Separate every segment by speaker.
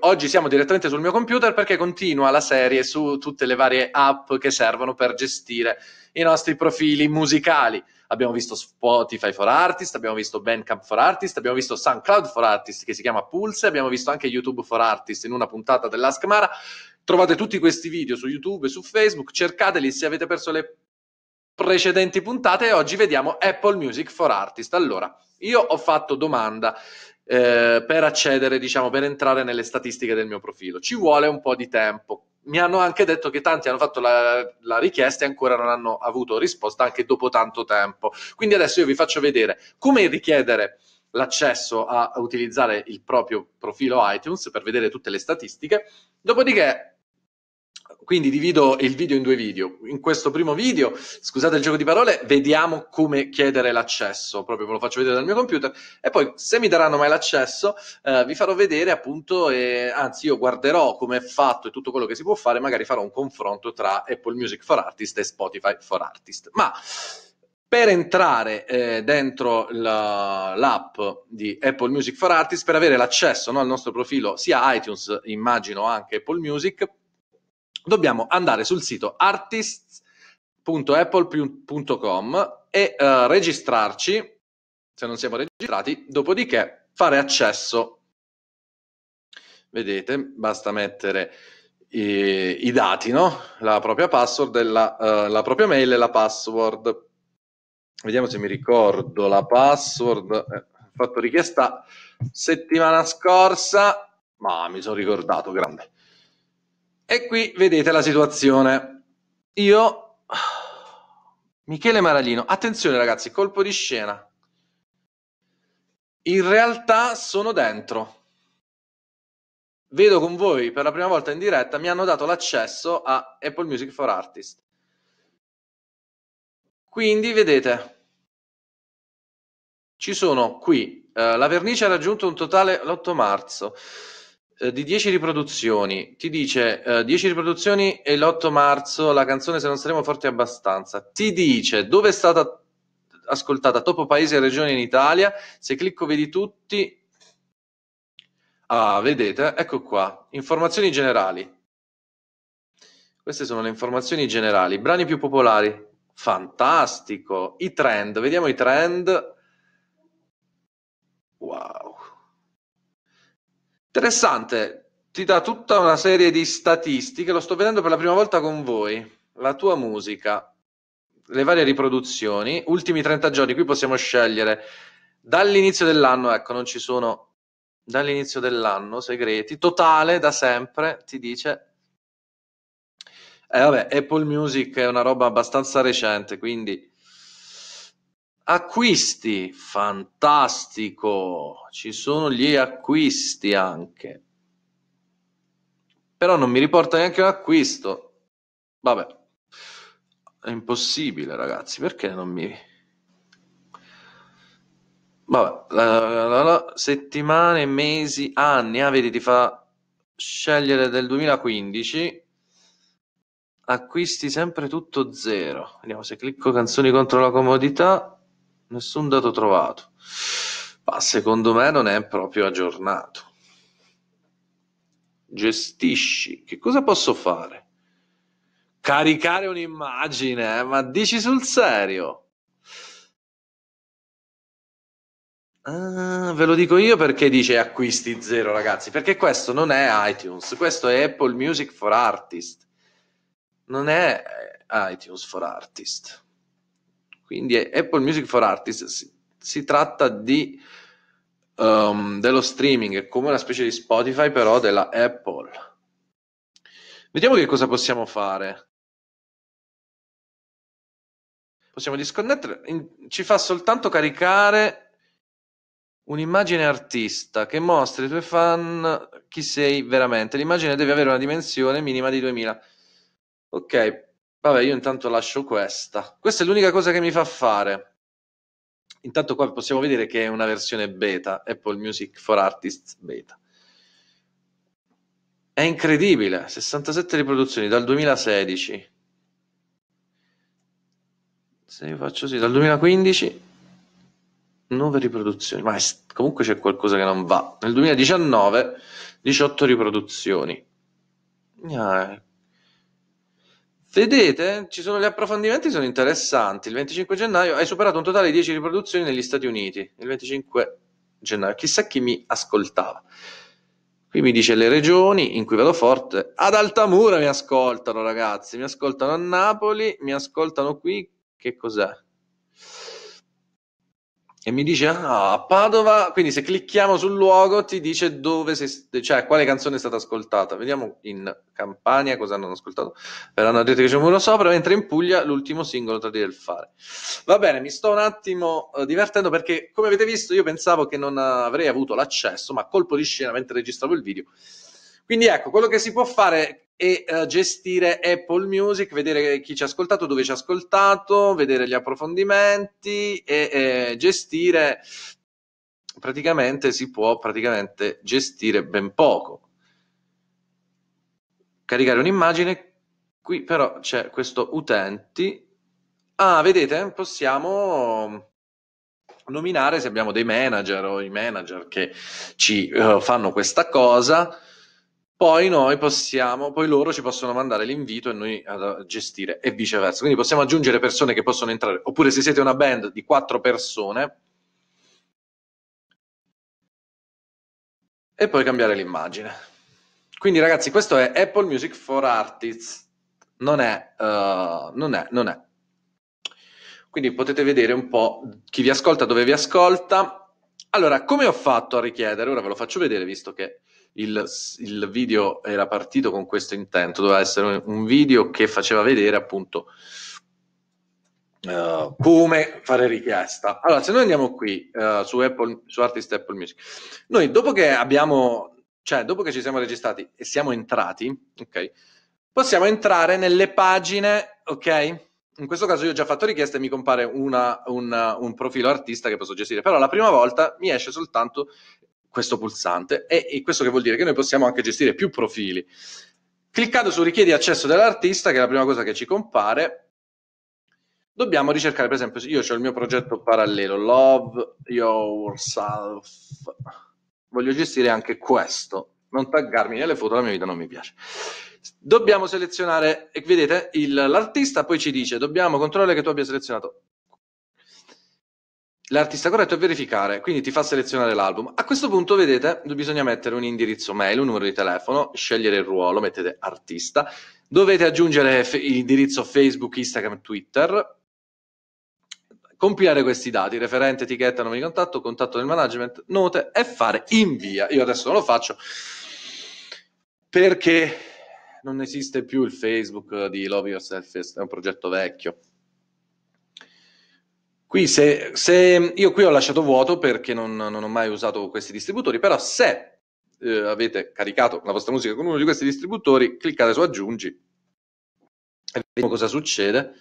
Speaker 1: Oggi siamo direttamente sul mio computer perché continua la serie su tutte le varie app che servono per gestire i nostri profili musicali. Abbiamo visto Spotify for Artist, abbiamo visto Bandcamp for Artist, abbiamo visto SoundCloud for Artist che si chiama Pulse, abbiamo visto anche YouTube for Artist in una puntata dell'Ask Trovate tutti questi video su YouTube e su Facebook, cercateli se avete perso le precedenti puntate e oggi vediamo Apple Music for Artist. Allora, io ho fatto domanda eh, per accedere, diciamo, per entrare nelle statistiche del mio profilo. Ci vuole un po' di tempo. Mi hanno anche detto che tanti hanno fatto la, la richiesta e ancora non hanno avuto risposta anche dopo tanto tempo. Quindi adesso io vi faccio vedere come richiedere l'accesso a utilizzare il proprio profilo iTunes per vedere tutte le statistiche. Dopodiché quindi divido il video in due video. In questo primo video, scusate il gioco di parole, vediamo come chiedere l'accesso, proprio ve lo faccio vedere dal mio computer e poi se mi daranno mai l'accesso eh, vi farò vedere appunto, e, anzi io guarderò come è fatto e tutto quello che si può fare, magari farò un confronto tra Apple Music for Artist e Spotify for Artist. Ma per entrare eh, dentro la, l'app di Apple Music for Artist, per avere l'accesso no, al nostro profilo sia iTunes, immagino anche Apple Music, dobbiamo andare sul sito artists.apple.com e eh, registrarci, se non siamo registrati, dopodiché fare accesso. Vedete, basta mettere i, i dati, no? la propria password, la, uh, la propria mail e la password. Vediamo se mi ricordo la password. Eh, ho fatto richiesta settimana scorsa, ma mi sono ricordato, grande. E qui vedete la situazione. Io, Michele Maralino, attenzione ragazzi, colpo di scena. In realtà sono dentro. Vedo con voi per la prima volta in diretta, mi hanno dato l'accesso a Apple Music for Artist. Quindi vedete, ci sono qui, eh, la vernice ha raggiunto un totale l'8 marzo. Eh, di 10 riproduzioni, ti dice 10 eh, riproduzioni e l'8 marzo la canzone Se non saremo forti abbastanza, ti dice dove è stata ascoltata, topo paese e regione in Italia, se clicco vedi tutti, ah vedete, ecco qua, informazioni generali, queste sono le informazioni generali, brani più popolari, fantastico, i trend, vediamo i trend, wow Interessante, ti dà tutta una serie di statistiche, lo sto vedendo per la prima volta con voi, la tua musica, le varie riproduzioni, ultimi 30 giorni, qui possiamo scegliere dall'inizio dell'anno, ecco, non ci sono dall'inizio dell'anno segreti, totale da sempre, ti dice eh vabbè, Apple Music è una roba abbastanza recente, quindi acquisti fantastico ci sono gli acquisti anche però non mi riporta neanche un acquisto vabbè è impossibile ragazzi perché non mi vabbè la, la, la, settimane mesi anni ah, vedi ti fa scegliere del 2015 acquisti sempre tutto zero vediamo se clicco canzoni contro la comodità Nessun dato trovato, ma secondo me non è proprio aggiornato. Gestisci, che cosa posso fare? Caricare un'immagine, eh? ma dici sul serio? Ah, ve lo dico io perché dice acquisti zero, ragazzi. Perché questo non è iTunes, questo è Apple Music for Artist. Non è eh, iTunes for Artist. Quindi Apple Music for Artists si, si tratta di, um, dello streaming, come una specie di Spotify però della Apple. Vediamo che cosa possiamo fare. Possiamo disconnettere, in, ci fa soltanto caricare un'immagine artista che mostra ai tuoi fan chi sei veramente. L'immagine deve avere una dimensione minima di 2000. Ok, Vabbè, io intanto lascio questa. Questa è l'unica cosa che mi fa fare. Intanto qua possiamo vedere che è una versione beta, Apple Music for Artists beta. È incredibile, 67 riproduzioni dal 2016. Se io faccio sì, dal 2015 9 riproduzioni, ma è, comunque c'è qualcosa che non va. Nel 2019 18 riproduzioni. Ah, Vedete, ci sono gli approfondimenti sono interessanti. Il 25 gennaio hai superato un totale di 10 riproduzioni negli Stati Uniti. Il 25 gennaio, chissà chi mi ascoltava. Qui mi dice le regioni in cui vado forte. Ad Altamura mi ascoltano, ragazzi. Mi ascoltano a Napoli, mi ascoltano qui. Che cos'è? e mi dice ah, a Padova, quindi se clicchiamo sul luogo ti dice dove sei, cioè quale canzone è stata ascoltata. Vediamo in Campania cosa hanno ascoltato. Però hanno detto che c'è un muro sopra, mentre in Puglia l'ultimo singolo tra dire il fare. Va bene, mi sto un attimo eh, divertendo perché come avete visto io pensavo che non avrei avuto l'accesso, ma colpo di scena mentre registravo il video quindi ecco, quello che si può fare è uh, gestire Apple Music, vedere chi ci ha ascoltato, dove ci ha ascoltato, vedere gli approfondimenti e eh, gestire praticamente si può praticamente gestire ben poco. Caricare un'immagine, qui però c'è questo utenti. Ah, vedete, possiamo nominare se abbiamo dei manager o i manager che ci uh, fanno questa cosa poi noi possiamo, poi loro ci possono mandare l'invito e noi a gestire e viceversa. Quindi possiamo aggiungere persone che possono entrare, oppure se siete una band di quattro persone e poi cambiare l'immagine. Quindi ragazzi, questo è Apple Music for Artists, non è, uh, non è, non è. Quindi potete vedere un po' chi vi ascolta, dove vi ascolta. Allora, come ho fatto a richiedere? Ora ve lo faccio vedere, visto che il, il, video era partito con questo intento, doveva essere un video che faceva vedere appunto uh, come fare richiesta. Allora, se noi andiamo qui uh, su, Apple, su Artist Apple Music, noi dopo che abbiamo, cioè dopo che ci siamo registrati e siamo entrati, ok, possiamo entrare nelle pagine, ok? in questo caso io ho già fatto richiesta e mi compare una, una, un profilo artista che posso gestire, però la prima volta mi esce soltanto questo pulsante e, e questo che vuol dire che noi possiamo anche gestire più profili. Cliccando su richiedi accesso dell'artista, che è la prima cosa che ci compare, dobbiamo ricercare, per esempio, io ho il mio progetto parallelo, Love Yourself, voglio gestire anche questo, non taggarmi nelle foto, la mia vita non mi piace. Dobbiamo selezionare, vedete, il, l'artista poi ci dice, dobbiamo controllare che tu abbia selezionato L'artista corretto è verificare, quindi ti fa selezionare l'album. A questo punto, vedete, bisogna mettere un indirizzo mail, un numero di telefono, scegliere il ruolo, mettete artista. Dovete aggiungere l'indirizzo Facebook, Instagram, Twitter. Compilare questi dati, referente, etichetta, nome di contatto, contatto del management, note e fare invia. Io adesso non lo faccio perché non esiste più il Facebook di Love Yourself, è un progetto vecchio Qui se, se, io qui ho lasciato vuoto perché non, non ho mai usato questi distributori, però se eh, avete caricato la vostra musica con uno di questi distributori, cliccate su aggiungi e vediamo cosa succede.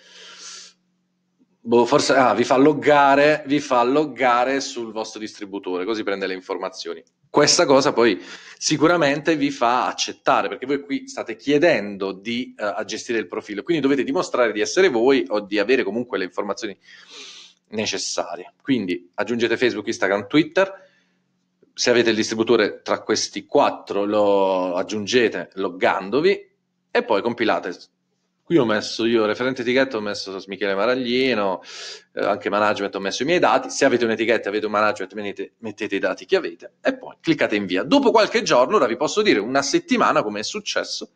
Speaker 1: Boh, forse ah, vi, fa loggare, vi fa loggare sul vostro distributore, così prende le informazioni. Questa cosa poi sicuramente vi fa accettare, perché voi qui state chiedendo di uh, gestire il profilo, quindi dovete dimostrare di essere voi o di avere comunque le informazioni necessarie. Quindi aggiungete Facebook, Instagram, Twitter. Se avete il distributore tra questi quattro lo aggiungete loggandovi e poi compilate. Qui ho messo io referente etichetta, ho messo Michele Maraglino, eh, anche management ho messo i miei dati. Se avete un'etichetta, avete un management, mettete, mettete i dati che avete e poi cliccate invia. Dopo qualche giorno, ora vi posso dire una settimana come è successo,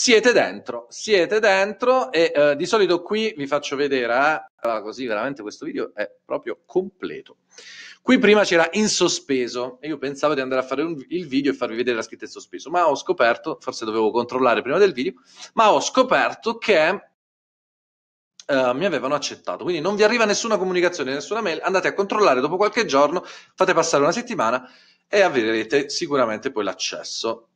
Speaker 1: siete dentro, siete dentro e eh, di solito qui vi faccio vedere, eh, così veramente questo video è proprio completo. Qui prima c'era in sospeso e io pensavo di andare a fare un, il video e farvi vedere la scritta in sospeso, ma ho scoperto, forse dovevo controllare prima del video, ma ho scoperto che Uh, mi avevano accettato. Quindi non vi arriva nessuna comunicazione, nessuna mail. Andate a controllare dopo qualche giorno, fate passare una settimana e avrete sicuramente poi l'accesso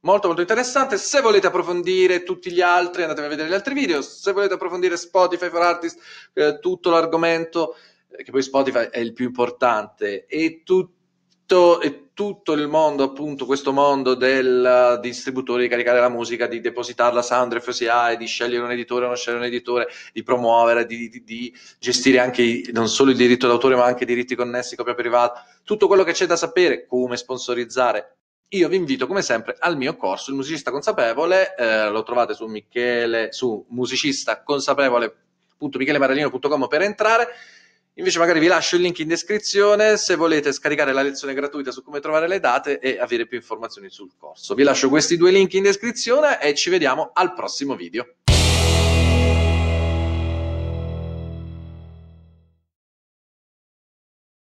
Speaker 1: molto molto interessante se volete approfondire tutti gli altri andatevi a vedere gli altri video se volete approfondire Spotify for Artists eh, tutto l'argomento eh, che poi Spotify è il più importante e tutto, e tutto il mondo appunto questo mondo del distributore di caricare la musica di depositarla Soundref si ha di scegliere un editore o non scegliere un editore di promuovere di, di, di gestire anche i, non solo il diritto d'autore ma anche i diritti connessi copia privata tutto quello che c'è da sapere come sponsorizzare io vi invito come sempre al mio corso Il musicista consapevole, eh, lo trovate su, Michele, su musicistaconsapevole.michelemarellino.com per entrare. Invece magari vi lascio il link in descrizione se volete scaricare la lezione gratuita su come trovare le date e avere più informazioni sul corso. Vi lascio questi due link in descrizione e ci vediamo al prossimo video.